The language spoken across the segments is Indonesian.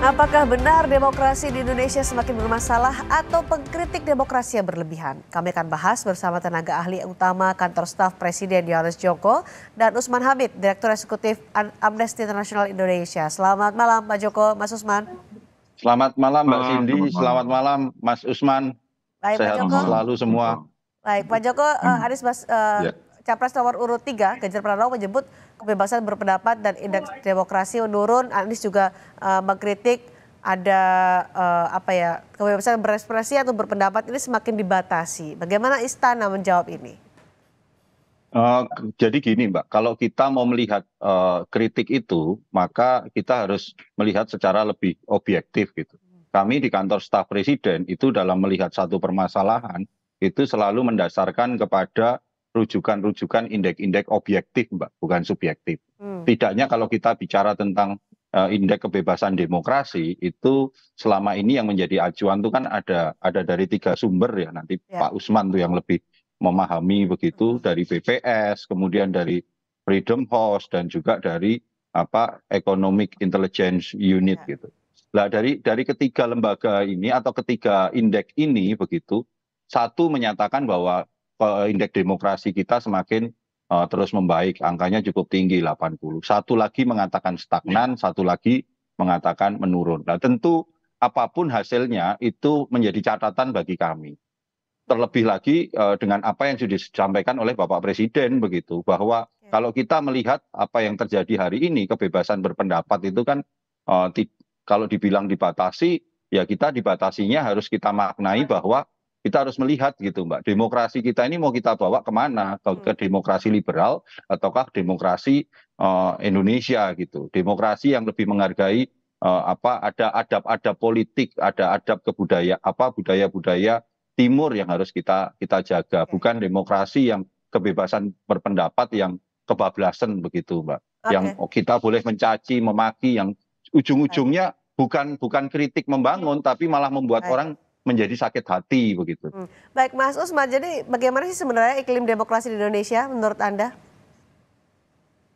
Apakah benar demokrasi di Indonesia semakin bermasalah atau pengkritik demokrasi yang berlebihan? Kami akan bahas bersama tenaga ahli utama kantor staf Presiden Yohanes Joko dan Usman Hamid, Direktur Eksekutif Amnesty International Indonesia. Selamat malam Pak Joko, Mas Usman. Selamat malam Mbak Cindy, selamat malam Mas Usman. Baik, Sehat Pak Joko. selalu semua. Baik Pak Joko, uh, eh, Aris Bas, uh, ya. Capres nomor urut 3, Ganjar Pranowo menyebut kebebasan berpendapat dan indeks demokrasi menurun. Anies juga uh, mengkritik ada uh, apa ya kebebasan berekspresi atau berpendapat ini semakin dibatasi. Bagaimana istana menjawab ini? Uh, jadi gini Mbak, kalau kita mau melihat uh, kritik itu, maka kita harus melihat secara lebih objektif gitu. Kami di kantor staf presiden itu dalam melihat satu permasalahan itu selalu mendasarkan kepada rujukan-rujukan indeks-indeks objektif mbak bukan subjektif hmm. tidaknya kalau kita bicara tentang eh, indeks kebebasan demokrasi itu selama ini yang menjadi acuan itu kan ada ada dari tiga sumber ya nanti ya. Pak Usman tuh yang lebih memahami begitu hmm. dari BPS kemudian dari Freedom House dan juga dari apa Economic Intelligence Unit ya. gitu Nah dari dari ketiga lembaga ini atau ketiga indeks ini begitu satu menyatakan bahwa indeks demokrasi kita semakin eh, terus membaik angkanya cukup tinggi 80. satu lagi mengatakan stagnan satu lagi mengatakan menurun nah tentu apapun hasilnya itu menjadi catatan bagi kami terlebih lagi eh, dengan apa yang sudah disampaikan oleh Bapak Presiden begitu bahwa kalau kita melihat apa yang terjadi hari ini kebebasan berpendapat itu kan eh, kalau dibilang dibatasi ya kita dibatasinya harus kita maknai iya. bahwa kita harus melihat gitu mbak demokrasi kita ini mau kita bawa kemana ke hmm. demokrasi liberal ataukah demokrasi uh, Indonesia gitu demokrasi yang lebih menghargai uh, apa ada adab-adab politik ada adab kebudaya apa budaya-budaya timur yang harus kita kita jaga hmm. bukan demokrasi yang kebebasan berpendapat yang kebablasan begitu mbak okay. yang kita boleh mencaci memaki yang ujung-ujungnya bukan bukan kritik membangun tapi malah membuat Ayo. orang menjadi sakit hati begitu. Hmm. Baik Mas Usman, jadi bagaimana sih sebenarnya iklim demokrasi di Indonesia menurut Anda?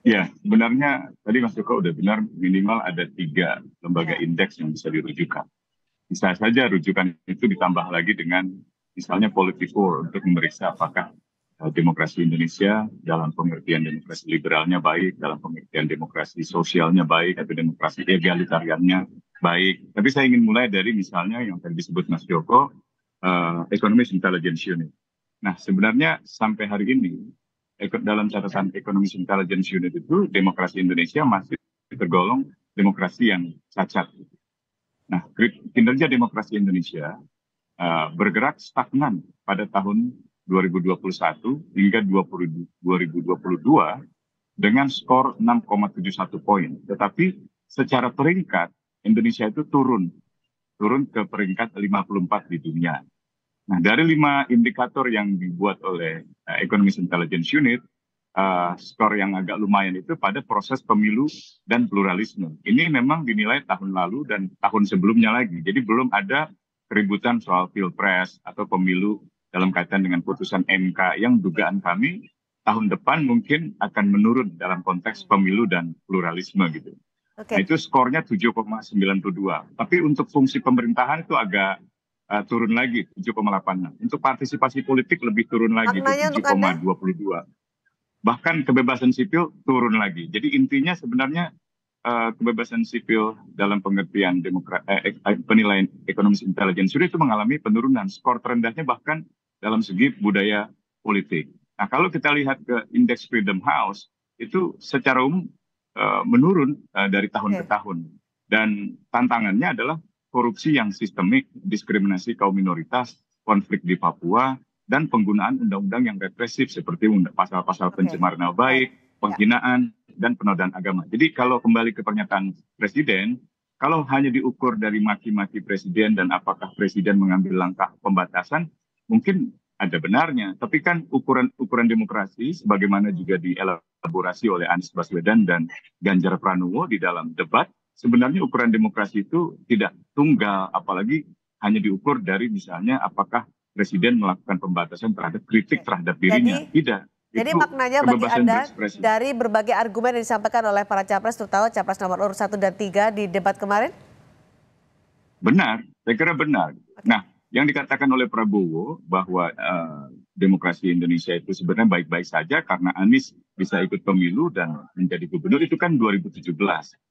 Ya, sebenarnya tadi Mas Joko udah benar minimal ada tiga lembaga ya. indeks yang bisa dirujukan. Bisa saja rujukan itu ditambah lagi dengan misalnya Politifor untuk memeriksa apakah eh, demokrasi Indonesia dalam pengertian demokrasi liberalnya baik, dalam pengertian demokrasi sosialnya baik, atau demokrasi egalitariannya baik. Tapi saya ingin mulai dari misalnya yang tadi disebut Mas Joko, uh, Economist Intelligence Unit. Nah, sebenarnya sampai hari ini, dalam catatan ekonomi Intelligence Unit itu, demokrasi Indonesia masih tergolong demokrasi yang cacat. Nah, kinerja demokrasi Indonesia uh, bergerak stagnan pada tahun 2021 hingga 2022 dengan skor 6,71 poin. Tetapi secara peringkat Indonesia itu turun, turun ke peringkat 54 di dunia. Nah, dari lima indikator yang dibuat oleh uh, eh, Economic Intelligence Unit, uh, skor yang agak lumayan itu pada proses pemilu dan pluralisme. Ini memang dinilai tahun lalu dan tahun sebelumnya lagi. Jadi belum ada keributan soal pilpres atau pemilu dalam kaitan dengan putusan MK yang dugaan kami tahun depan mungkin akan menurun dalam konteks pemilu dan pluralisme gitu. Okay. Nah, itu skornya 7,92. Tapi untuk fungsi pemerintahan itu agak uh, turun lagi 7,86. Untuk partisipasi politik lebih turun lagi 7,22. Bahkan kebebasan sipil turun lagi. Jadi intinya sebenarnya uh, kebebasan sipil dalam pengertian demokrat eh, eh, penilaian ekonomis intelijen sudah itu mengalami penurunan skor terendahnya bahkan dalam segi budaya politik. Nah, kalau kita lihat ke indeks Freedom House itu secara umum Eh, menurun eh, dari tahun ke tahun. Dan tantangannya adalah korupsi yang sistemik, diskriminasi kaum minoritas, konflik di Papua, dan penggunaan undang-undang yang represif seperti pasal-pasal pencemaran nama baik, ya. penghinaan, dan penodaan agama. Jadi kalau kembali ke pernyataan Presiden, kalau hanya diukur dari maki-maki Presiden dan apakah Presiden mengambil langkah pembatasan, mungkin ada benarnya. Tapi kan ukuran ukuran demokrasi sebagaimana hmm. juga dielaborasi oleh Anies Baswedan dan Ganjar Pranowo di dalam debat, sebenarnya ukuran demokrasi itu tidak tunggal apalagi hanya diukur dari misalnya apakah presiden melakukan pembatasan terhadap kritik terhadap dirinya. Jadi, tidak. Jadi itu maknanya bagi Anda berekspresi. dari berbagai argumen yang disampaikan oleh para capres terutama capres nomor urut 1 dan 3 di debat kemarin? Benar, saya kira benar. Okay. Nah, yang dikatakan oleh Prabowo bahwa uh, demokrasi Indonesia itu sebenarnya baik-baik saja karena Anies bisa ikut pemilu dan menjadi gubernur itu kan 2017.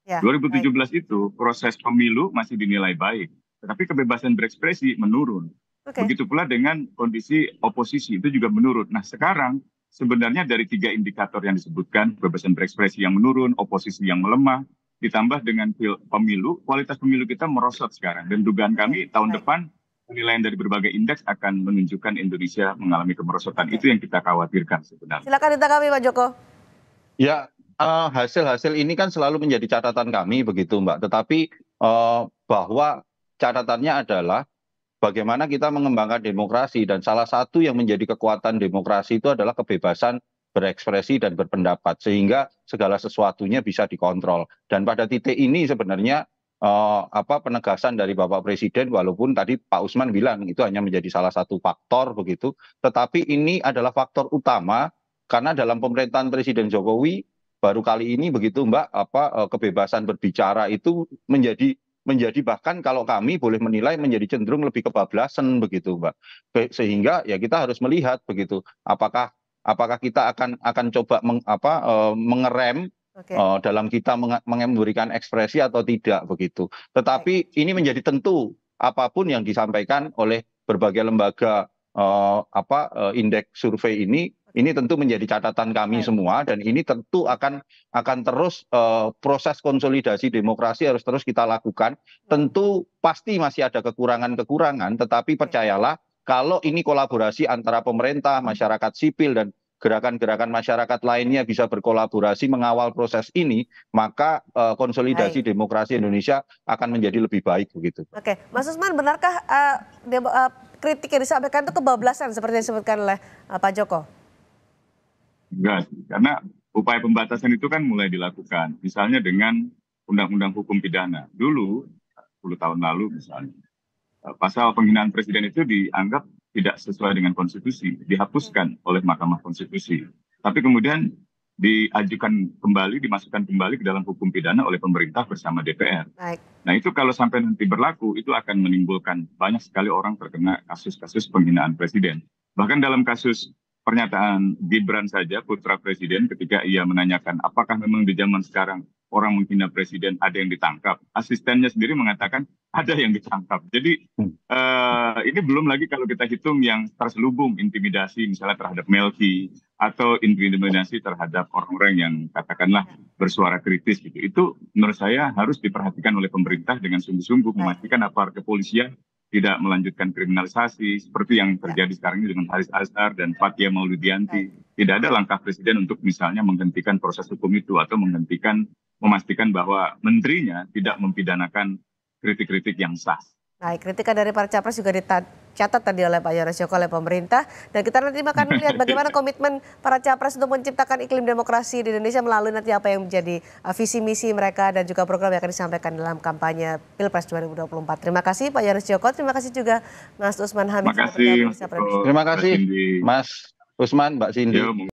Ya, 2017 baik. itu proses pemilu masih dinilai baik, tetapi kebebasan berekspresi menurun. Okay. Begitu pula dengan kondisi oposisi itu juga menurun. Nah sekarang sebenarnya dari tiga indikator yang disebutkan kebebasan berekspresi yang menurun, oposisi yang melemah, ditambah dengan pemilu, kualitas pemilu kita merosot sekarang. Dan dugaan kami tahun baik. depan penilaian dari berbagai indeks akan menunjukkan Indonesia mengalami kemerosotan. Itu yang kita khawatirkan sebenarnya. Silakan ditanggapi Pak Joko. Ya, eh, hasil-hasil uh, ini kan selalu menjadi catatan kami begitu Mbak. Tetapi uh, bahwa catatannya adalah bagaimana kita mengembangkan demokrasi dan salah satu yang menjadi kekuatan demokrasi itu adalah kebebasan berekspresi dan berpendapat sehingga segala sesuatunya bisa dikontrol dan pada titik ini sebenarnya Eh, apa penegasan dari Bapak Presiden walaupun tadi Pak Usman bilang itu hanya menjadi salah satu faktor begitu tetapi ini adalah faktor utama karena dalam pemerintahan Presiden Jokowi baru kali ini begitu Mbak apa eh, kebebasan berbicara itu menjadi menjadi bahkan kalau kami boleh menilai menjadi cenderung lebih kebablasan begitu Mbak sehingga ya kita harus melihat begitu apakah apakah kita akan akan coba meng, apa, eh, mengerem Eh, dalam kita memberikan ekspresi atau tidak begitu tetapi ini menjadi tentu apapun yang disampaikan oleh berbagai lembaga eh, eh, indeks survei ini ini tentu menjadi catatan kami semua dan ini tentu akan akan terus proses konsolidasi demokrasi harus terus kita lakukan tentu pasti masih ada kekurangan-kekurangan tetapi percayalah kalau ini kolaborasi antara pemerintah masyarakat sipil dan gerakan-gerakan masyarakat lainnya bisa berkolaborasi mengawal proses ini, maka uh, konsolidasi baik. demokrasi Indonesia akan menjadi lebih baik begitu. Oke, Mas Usman, benarkah uh, demo, uh, kritik yang disampaikan itu kebablasan seperti yang disebutkan oleh uh, Pak Joko? Enggak, karena upaya pembatasan itu kan mulai dilakukan, misalnya dengan Undang-Undang Hukum Pidana. Dulu, 10 tahun lalu misalnya, pasal penghinaan presiden itu dianggap tidak sesuai dengan konstitusi dihapuskan oleh Mahkamah Konstitusi. Tapi kemudian diajukan kembali, dimasukkan kembali ke dalam hukum pidana oleh pemerintah bersama DPR. Baik. Nah itu kalau sampai nanti berlaku, itu akan menimbulkan banyak sekali orang terkena kasus-kasus penghinaan presiden. Bahkan dalam kasus pernyataan Gibran saja, putra presiden ketika ia menanyakan apakah memang di zaman sekarang orang menghina presiden ada yang ditangkap. Asistennya sendiri mengatakan ada yang ditangkap. Jadi uh, ini belum lagi kalau kita hitung yang terselubung intimidasi misalnya terhadap Melki atau intimidasi terhadap orang-orang yang katakanlah bersuara kritis gitu. Itu menurut saya harus diperhatikan oleh pemerintah dengan sungguh-sungguh memastikan aparat kepolisian tidak melanjutkan kriminalisasi seperti yang terjadi ya. sekarang ini dengan Haris Azhar dan Fatia Maulidianti tidak ada langkah presiden untuk misalnya menghentikan proses hukum itu atau menghentikan memastikan bahwa menterinya tidak mempidanakan kritik-kritik yang sah. Baik, kritikan dari para capres juga dicatat tadi oleh Pak Yoris Joko oleh pemerintah. Dan kita nanti akan melihat bagaimana komitmen para capres untuk menciptakan iklim demokrasi di Indonesia melalui nanti apa yang menjadi uh, visi misi mereka dan juga program yang akan disampaikan dalam kampanye Pilpres 2024. Terima kasih Pak Yoris Joko, terima kasih juga Mas Usman Hamid. Terima kasih. Terima kasih Mas usman mbak cindy iya,